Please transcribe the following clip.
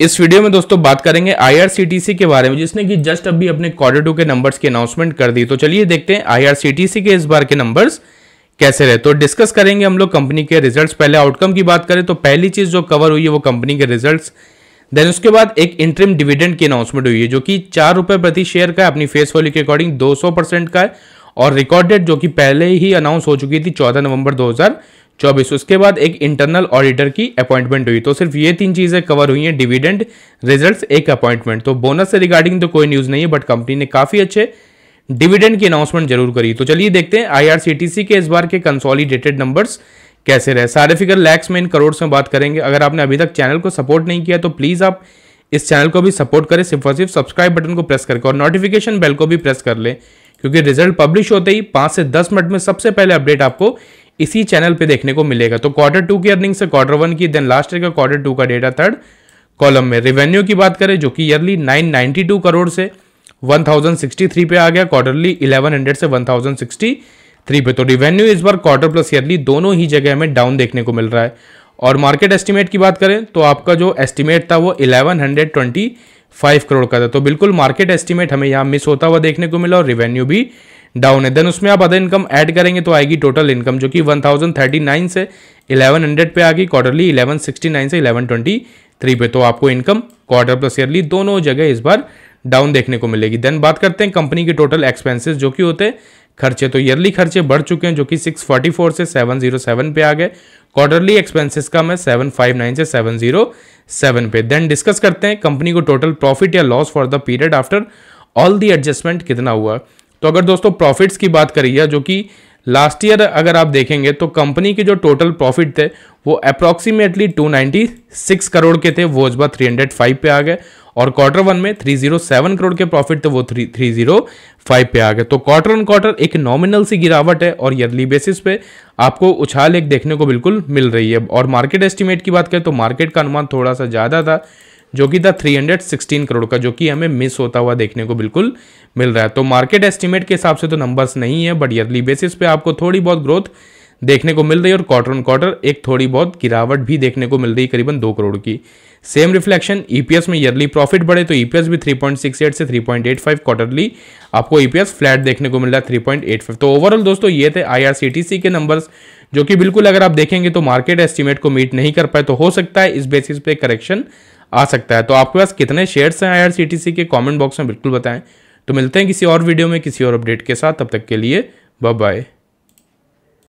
इस वीडियो में दोस्तों बात करेंगे आईआरसीटीसी के बारे में जिसने कि जस्ट अभी अपने क्वार्टर टू के नंबर्स की अनाउंसमेंट कर दी तो चलिए देखते हैं आईआरसीटीसी के इस बार के नंबर्स कैसे रहे तो डिस्कस करेंगे हम लोग कंपनी के रिजल्ट्स पहले आउटकम की बात करें तो पहली चीज जो कवर हुई है वो कंपनी के रिजल्ट देन उसके बाद एक इंटरम डिविडेंड की अनाउंसमेंट हुई है जो कि चार रुपए प्रति शेयर का अपनी फेस वॉल्यू के अकॉर्डिंग दो परसेंट का है और रिकॉर्डेड जो कि पहले ही अनाउंस हो चुकी थी चौदह नवंबर दो चौबीस उसके बाद एक इंटरनल ऑडिटर की अपॉइंटमेंट हुई तो सिर्फ ये तीन चीज़ें कवर हुई हैं डिविडेंड रिजल्ट्स एक अपॉइंटमेंट तो बोनस से रिगार्डिंग तो कोई न्यूज़ नहीं है बट कंपनी ने काफ़ी अच्छे डिविडेंड की अनाउंसमेंट जरूर करी तो चलिए देखते हैं आईआरसीटीसी के इस बार के कंसोलिडेटेड नंबर्स कैसे रहे सारे फिगर लैक्स में इन करोड़ में बात करेंगे अगर आपने अभी तक चैनल को सपोर्ट नहीं किया तो प्लीज़ आप इस चैनल को भी सपोर्ट करें सिर्फ और सिर्फ सब्सक्राइब बटन को प्रेस करके और नोटिफिकेशन बेल को भी प्रेस कर लें क्योंकि रिजल्ट पब्लिश होते ही पांच से दस मिनट में सबसे पहले अपडेट आपको इसी चैनल पे देखने को मिलेगा तो क्वार्टर टू की अर्निंग से क्वार्टर वन की देन लास्ट ईयर का क्वार्टर टू का डेटा थर्ड कॉलम में रेवेन्यू की बात करें जो कि ईयरली 992 करोड़ से 1063 पे आ गया क्वार्टरली 1100 से 1063 पे तो रेवेन्यू इस बार क्वार्टर प्लस ईयरली दोनों ही जगह में डाउन देखने को मिल रहा है और मार्केट एस्टिमेट की बात करें तो आपका जो एस्टिमेट था वो फाइव करोड़ का था तो बिल्कुल मार्केट एस्टिमेट हमें यहाँ मिस होता हुआ देखने को मिला और रेवेन्यू भी डाउन है देन उसमें आप अदर इनकम ऐड करेंगे तो आएगी टोटल इनकम जो कि 1039 से 1100 पे आ गई क्वार्टरली 1169 से 1123 पे तो आपको इनकम क्वार्टर प्लस ईयरली दोनों जगह इस बार डाउन देखने को मिलेगी देन बात करते हैं कंपनी के टोटल एक्सपेंसेस जो कि होते हैं खर्चे तो ईयरली खर्चे बढ़ चुके हैं जो कि 644 से 707 पे आ गए क्वार्टरली एक्सपेंसेस कम है 759 से 707 पे देन डिस्कस करते हैं कंपनी को टोटल प्रॉफिट या loss for the period after all the adjustment कितना हुआ तो अगर दोस्तों प्रॉफिट्स की बात करिए जो कि लास्ट ईयर अगर आप देखेंगे तो कंपनी के जो टोटल प्रॉफिट थे वो अप्रॉक्सीमेटली 296 करोड़ के थे वो इस बार 305 पे आ गए और क्वार्टर वन में 307 करोड़ के प्रॉफिट थे वो 305 पे आ गए तो क्वार्टर ऑन क्वार्टर एक नॉमिनल सी गिरावट है और ईयरली बेसिस पे आपको उछाल एक देखने को बिल्कुल मिल रही है और मार्केट एस्टिमेट की बात करें तो मार्केट का अनुमान थोड़ा सा ज़्यादा था जो कि था 316 करोड़ का जो कि हमें मिस होता हुआ देखने को बिल्कुल मिल रहा है तो मार्केट एस्टिमेट के हिसाब से तो नंबर्स नहीं है बट ईयरली बेसिस पे आपको थोड़ी बहुत ग्रोथ देखने को मिल रही है और क्वार्टर ऑन क्वार्टर एक थोड़ी बहुत गिरावट भी देखने को मिल रही है करीबन दो करोड़ की सेम रिफ्लेक्शन ईपीएस में ईयरली प्रॉफिट बढ़े तो ईपीएस e भी 3.68 से 3.85 क्वार्टरली आपको ईपीएस e फ्लैट देखने को मिल रहा है 3.85 तो ओवरऑल दोस्तों ये थे आईआरसीटीसी के नंबर्स जो कि बिल्कुल अगर आप देखेंगे तो मार्केट एस्टिमेट को मीट नहीं कर पाए तो हो सकता है इस बेसिस पे करेक्शन आ सकता है तो आपके पास कितने शेयर्स हैं आईआरसीटीसी के कमेंट बॉक्स में बिल्कुल बताएं तो मिलते हैं किसी और वीडियो में किसी और अपडेट के साथ तब तक के लिए बाय बाय